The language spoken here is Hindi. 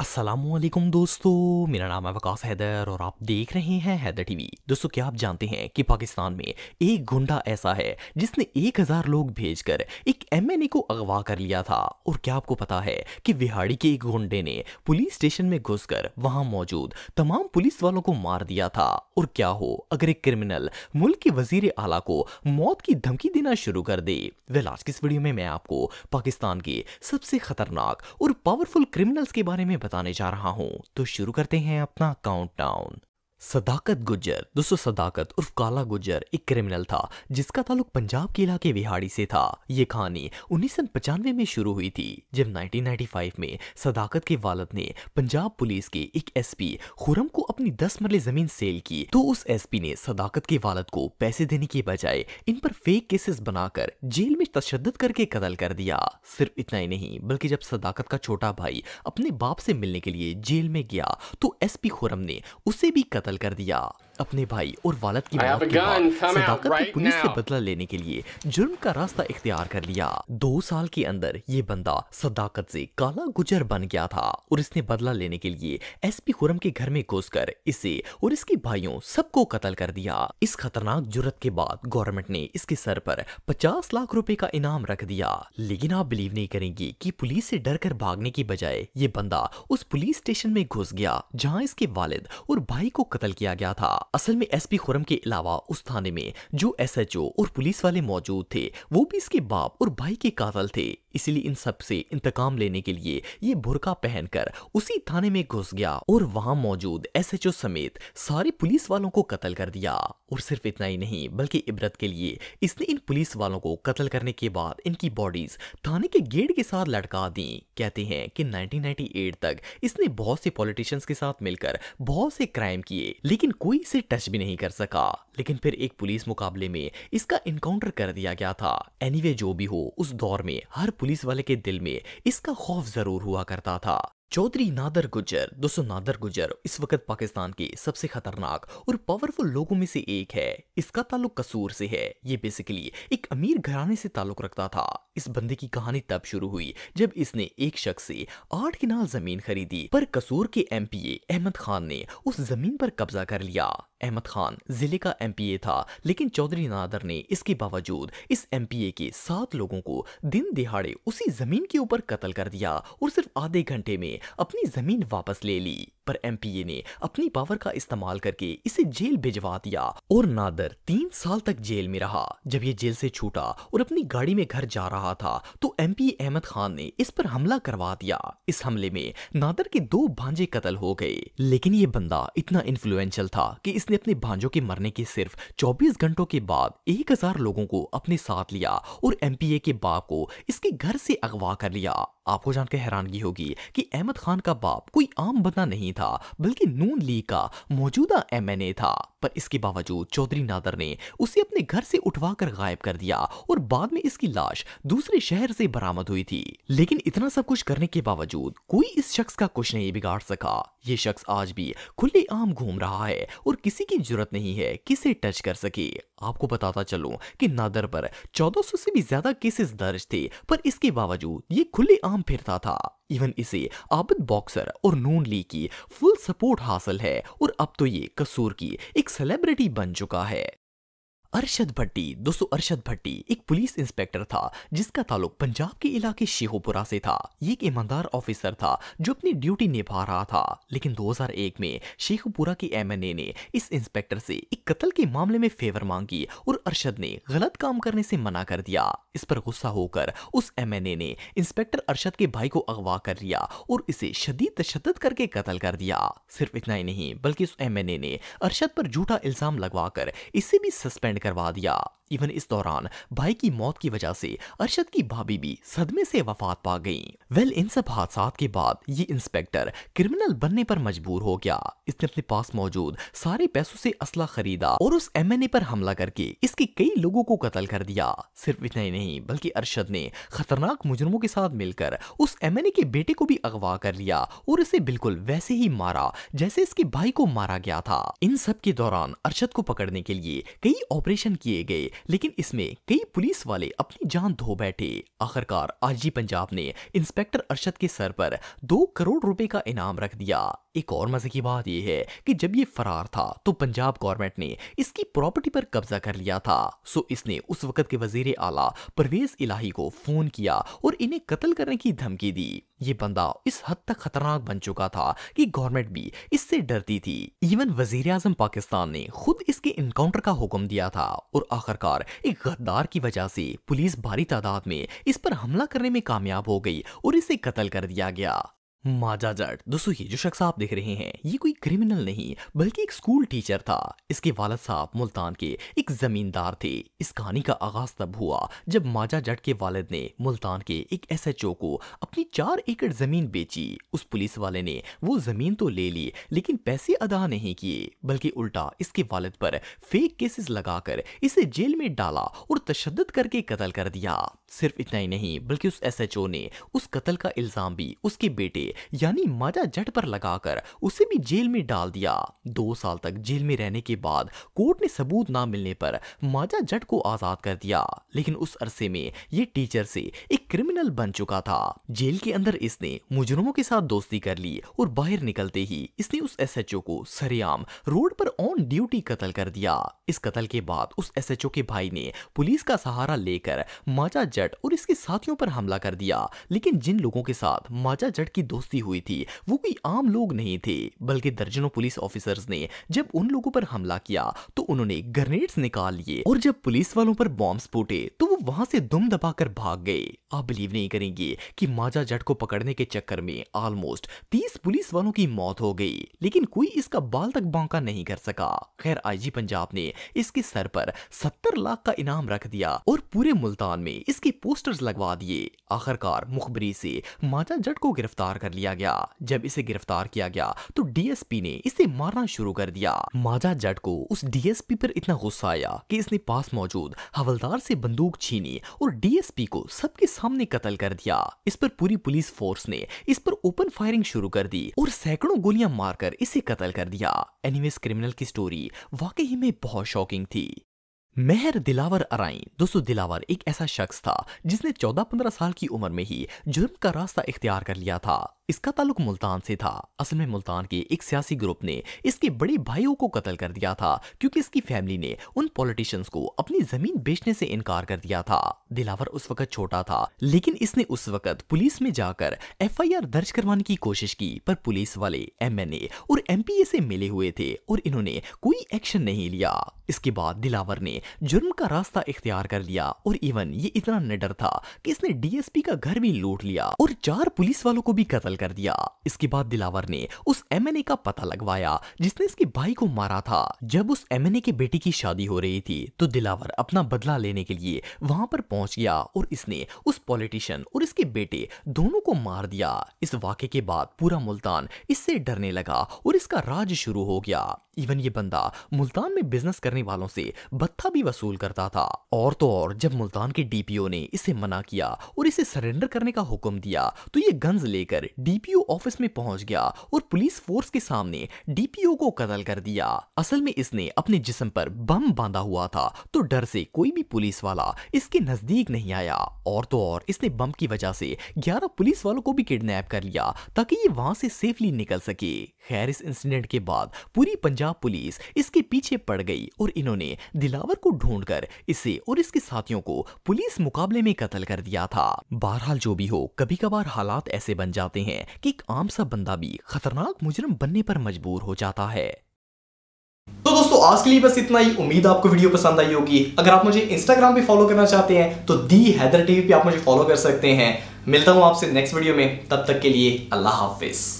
असलम दोस्तों मेरा नाम है वकास हैदर और आप देख रहे हैं हैदर टीवी दोस्तों क्या आप जानते हैं कि पाकिस्तान में एक गुंडा ऐसा है जिसने एक हज़ार लोग भेजकर एक एमएनए को अगवा कर लिया था और क्या आपको पता है कि विहाड़ी के एक गुंडे ने पुलिस स्टेशन में घुसकर वहां मौजूद तमाम पुलिस वालों को मार दिया था और क्या हो अगर एक क्रिमिनल मुल्क के वजीर आला को मौत की धमकी देना शुरू कर दे वे लास्ट की इस वीडियो में मैं आपको पाकिस्तान के सबसे खतरनाक और पावरफुल क्रिमिनल्स के बारे में बताने जा रहा हूं तो शुरू करते हैं अपना काउंटडाउन सदाकत गुजर दोस्तों सदाकत उर्फ काला गुजर एक क्रिमिनल था जिसका ताल्लुक पंजाब के इलाके विहाड़ी से था ये कहानी उन्नीस में शुरू हुई थी जब 1995 में सदाकत के वालद ने पंजाब पुलिस के एक एसपी खुरम को अपनी 10 मरले जमीन सेल की तो उस एसपी ने सदाकत के वालद को पैसे देने के बजाय इन पर फेक केसेस बनाकर जेल में तशद करके कतल कर दिया सिर्फ इतना ही नहीं बल्कि जब सदाकत का छोटा भाई अपने बाप से मिलने के लिए जेल में गया तो एस खुरम ने उसे भी कतल कत्ल कर दिया अपने भाई और वालद की मौत के बाद सदाकत ने पुलिस से बदला लेने के लिए जुर्म का रास्ता इख्तियार कर लिया दो साल के अंदर ये बंदा सदाकत से काला गुजर बन गया था और इसने बदला लेने के लिए एस पी खुरम के घर में घुस कर इसे और इसके भाइयों सबको कत्ल कर दिया इस खतरनाक जुरत के बाद गवर्नमेंट ने इसके सर पर पचास लाख रूपए का इनाम रख दिया लेकिन आप बिलीव नहीं करेंगे की पुलिस से डर कर भागने की बजाय ये बंदा उस पुलिस स्टेशन में घुस गया जहाँ इसके वालिद और भाई को कत्ल किया गया था असल में एसपी खुरम के अलावा उस थाने में जो एसएचओ और पुलिस वाले मौजूद थे वो भी इसके बाप और भाई के कातल थे इसलिए इन सब से इंतकाम लेने के लिए ये बुरका पहनकर उसी थाने में घुस गया और वहां मौजूद एसएचओ समेत सारे पुलिस वालों को कत्ल कर दिया और सिर्फ इतना ही नहीं बल्कि इबरत के लिए इसने इन पुलिस वालों को कत्ल करने के बाद इनकी बॉडीज थाने के गेट के साथ लटका दी कहते हैं कि 1998 तक इसने बहुत से पॉलिटिशियंस के साथ मिलकर बहुत से क्राइम किए लेकिन कोई इसे टच भी नहीं कर सका लेकिन फिर एक पुलिस मुकाबले में इसका इनकाउंटर कर दिया गया था एनीवे anyway, जो भी हो उस दौर में हर पुलिस वाले के दिल में इसका खौफ जरूर हुआ करता था चौधरी नादर गुजर दोस्तों नादर गुजर इस वक्त पाकिस्तान के सबसे खतरनाक और पावरफुल लोगों में से एक है इसका ताल्लुक कसूर से है ये बेसिकली एक अमीर घराने से ताल्लुक रखता था इस बंदे की कहानी तब शुरू हुई जब इसने एक शख्स से आठ किनाल जमीन खरीदी पर कसूर के एमपीए अहमद खान ने उस जमीन पर कब्जा कर लिया अहमद खान जिले का एमपीए था लेकिन चौधरी नादर ने इसके बावजूद इस एमपीए के सात लोगों को दिन दिहाड़े उसी जमीन के ऊपर कत्ल कर दिया और सिर्फ आधे घंटे में अपनी जमीन वापस ले ली पर एमपीए ने अपनी पावर का इस्तेमाल करके इसे जेल भिजवा दिया और नादर तीन साल तक जेल में रहा जब ये जेल से छूटा और अपनी गाड़ी में घर जा रहा था तो एम अहमद खान ने इस पर हमला करवा दिया इस हमले में नादर के दो भांजे कत्ल हो गए लेकिन ये बंदा इतना इन्फ्लुएंशियल था कि इसने अपने भांजों के मरने के सिर्फ 24 घंटों के बाद 1000 लोगों को अपने साथ लिया और एमपीए के बाप को इसके घर से अगवा कर लिया आपको जानकर हैरानगी होगी कि अहमद खान का बाप कोई आम बंदा नहीं था बल्कि नून लीग का मौजूदा एमएनए था पर इसके बावजूद चौधरी नादर ने उसे अपने घर से उठवा कर गायब कर दिया और बाद में इसकी लाश दूसरे शहर से बरामद हुई थी लेकिन इतना सब कुछ करने के बावजूद कोई इस शख्स का कुछ नहीं बिगाड़ सका ये शख्स आज भी आम घूम रहा है और किसी की जरूरत नहीं है किसे टच कर सके आपको बताता चलूं कि नादर पर 1400 से भी ज्यादा केसेस दर्ज थे पर इसके बावजूद ये खुले आम फिरता था इवन इसे आबद बॉक्सर और नून ली की फुल सपोर्ट हासिल है और अब तो ये कसूर की एक सेलिब्रिटी बन चुका है अरशद भट्टी दोस्तों अरशद भट्टी एक पुलिस इंस्पेक्टर था जिसका ताल्लुक पंजाब के इलाके शेहोपुरा से था ये एक ईमानदार ऑफिसर था जो अपनी ड्यूटी निभा रहा था लेकिन 2001 में शेखपुरा के एमएनए ने इस इंस्पेक्टर से एक कत्ल के मामले में फेवर मांगी और अरशद ने गलत काम करने से मना कर दिया इस पर गुस्सा होकर उस ए ने इंस्पेक्टर अरशद के भाई को अगवा कर लिया और इसे शदीद तशद करके कत्ल कर दिया सिर्फ इतना ही नहीं बल्कि उस ए ने अरशद पर झूठा इल्जाम लगवाकर इसे भी सस्पेंड करवा दिया इवन इस दौरान भाई की मौत की वजह से अरशद की भाभी भी सदमे से वफात पा गई वेल इन सब हादसा के बाद ये इंस्पेक्टर क्रिमिनल बनने पर मजबूर हो गया इसने अपने पास मौजूद सारे पैसों से असला खरीदा और उस एमएनए पर हमला करके इसके कई लोगों को कत्ल कर दिया सिर्फ इतना ही नहीं बल्कि अरशद ने खतरनाक मुजरमों के साथ मिलकर उस ए के बेटे को भी अगवा कर लिया और इसे बिल्कुल वैसे ही मारा जैसे इसके भाई को मारा गया था इन सब के दौरान अरशद को पकड़ने के लिए कई ऑपरेशन किए गए लेकिन इसमें कई पुलिस वाले अपनी जान धो बैठे आखिरकार आरजी पंजाब ने इंस्पेक्टर अरशद के सर पर दो करोड़ रुपए का इनाम रख दिया एक और मज़े की बात यह है कि जब ये फरार था तो पंजाब गवर्नमेंट ने इसकी प्रॉपर्टी पर कब्जा कर लिया था सो इसने उस वक्त के वजीर आला परवेज इलाही को फ़ोन किया और इन्हें कत्ल करने की धमकी दी ये बंदा इस हद तक खतरनाक बन चुका था कि गवर्नमेंट भी इससे डरती थी इवन वजीर आजम पाकिस्तान ने खुद इसके इनकाउंटर का हुक्म दिया था और आखिरकार एक गद्दार की वजह से पुलिस भारी तादाद में इस पर हमला करने में कामयाब हो गई और इसे कत्ल कर दिया गया माजा जट दोस्तों ये जो शख्स आप देख रहे हैं ये कोई क्रिमिनल नहीं बल्कि एक स्कूल टीचर था इसके वालद साहब मुल्तान के एक जमींदार थे इस कहानी का आगाज तब हुआ जब माजा जट के वालद ने मुल्तान के एक एसएचओ को अपनी चार एकड़ जमीन बेची उस पुलिस वाले ने वो जमीन तो ले ली लेकिन पैसे अदा नहीं किए बल्कि उल्टा इसके वालद पर फेक केसेस लगाकर इसे जेल में डाला और तशद करके कतल कर दिया सिर्फ इतना ही नहीं बल्कि उस एसएचओ ने उस कत्ल का इल्जाम भी उसके बेटे यानी माजा जट पर लगाकर उसे भी जेल में डाल दिया दो साल तक जेल में रहने के बाद कोर्ट ने सबूत ना मिलने पर माजा जट को आजाद कर दिया लेकिन उस अरसे में ये टीचर से एक क्रिमिनल बन चुका था जेल के अंदर इसने मुजरमों के साथ दोस्ती कर ली और बाहर निकलते ही इसने उस एसएचओ को सरेआम रोड पर ऑन ड्यूटी कत्ल कर दिया इस कत्ल के बाद उस एसएचओ के भाई ने पुलिस का सहारा लेकर माजा जट और इसके साथियों पर हमला कर दिया लेकिन जिन लोगों के साथ माचा जट की दोस्ती हुई थी वो कोई आम लोग नहीं थे बल्कि दर्जनों पुलिस ऑफिसर्स ने जब उन लोगों पर हमला किया तो उन्होंने ग्रेनेड्स निकाल लिए और जब पुलिस वालों पर बॉम्ब फूटे तो वो वहां से दुम दबाकर भाग गए आप बिलीव नहीं करेंगे कि माजा जट को पकड़ने के चक्कर में ऑलमोस्ट तीस पुलिस वालों की मौत हो गई लेकिन कोई इसका बाल तक बांका नहीं कर सका खैर आईजी पंजाब ने इसके सर पर सत्तर लाख का इनाम रख दिया और पूरे मुल्तान में इसकी के पोस्टर्स लगवा दिए आखिरकार मुखबरी से माजा जट को गिरफ्तार कर लिया गया जब इसे गिरफ्तार किया गया तो डीएसपी ने इसे मारना शुरू कर दिया माजा जट को उस डीएसपी पर इतना गुस्सा आया कि इसने पास मौजूद हवलदार से बंदूक छीनी और डीएसपी को सबके सामने कत्ल कर दिया इस पर पूरी पुलिस फोर्स ने इस पर ओपन फायरिंग शुरू कर दी और सैकड़ों गोलियां मारकर इसे कत्ल कर दिया एनिवेज क्रिमिनल की स्टोरी वाकई में बहुत शॉकिंग थी मेहर दिलावर अराई दोस्तों दिलावर एक ऐसा शख्स था जिसने 14-15 साल की उम्र में ही जुर्म का रास्ता इख्तियार कर लिया था इसका ताल्लुक मुल्तान से था असल में मुल्तान के एक सियासी ग्रुप ने इसके बड़े भाइयों को कत्ल कर दिया था क्योंकि इसकी फैमिली ने उन पॉलिटिशियंस को अपनी जमीन बेचने से इनकार कर दिया था दिलावर उस वक्त छोटा था लेकिन इसने उस वक्त पुलिस में जाकर एफआईआर दर्ज करवाने की कोशिश की पर पुलिस वाले एम और एम से मिले हुए थे और इन्होंने कोई एक्शन नहीं लिया इसके बाद दिलावर ने जुर्म का रास्ता इख्तियार कर लिया और इवन ये इतना निडर था कि इसने डीएसपी का घर भी लूट लिया और चार पुलिस वालों को भी कतल कर दिया इसके बाद दिलावर ने उस एम का पता लगवाया जिसने इसके भाई को मारा था जब उस एम के बेटी की शादी हो रही थी तो दिलावर अपना बदला लेने के लिए वहां पर पहुंच गया और इसने उस पॉलिटिशियन और इसके बेटे दोनों को मार दिया इस वाक्य के बाद पूरा मुल्तान इससे डरने लगा और इसका राज शुरू हो गया इवन ये बंदा मुल्तान में बिजनेस करने वालों से भत्ता भी वसूल करता था और तो और जब मुल्तान के डीपीओ ने इसे मना किया और इसे सरेंडर करने का हुक्म दिया तो ये गन्स लेकर डीपीओ ऑफिस में पहुंच गया और पुलिस फोर्स के सामने डीपीओ को कतल कर दिया असल में इसने अपने जिस्म पर बम बांधा हुआ था तो डर से कोई भी पुलिस वाला इसके नजदीक नहीं आया और तो और इसने बम की वजह से 11 पुलिस वालों को भी किडनैप कर लिया ताकि ये वहां से सेफली निकल सके खैर इस इंसिडेंट के बाद पूरी पंजाब पुलिस इसके पीछे पड़ गई और इन्होंने दिलावर को ढूंढ इसे और इसके साथियों को पुलिस मुकाबले में कत्ल कर दिया था बहरहाल जो भी हो कभी कभार हालात ऐसे बन जाते हैं हैं कि एक आम सा बंदा भी खतरनाक मुजरम बनने पर मजबूर हो जाता है तो दोस्तों आज के लिए बस इतना ही उम्मीद आपको वीडियो पसंद आई होगी अगर आप मुझे इंस्टाग्राम पे फॉलो करना चाहते हैं तो दी हैदर टीवी पे आप मुझे फॉलो कर सकते हैं मिलता हूं आपसे नेक्स्ट वीडियो में तब तक के लिए अल्लाह हाफिज़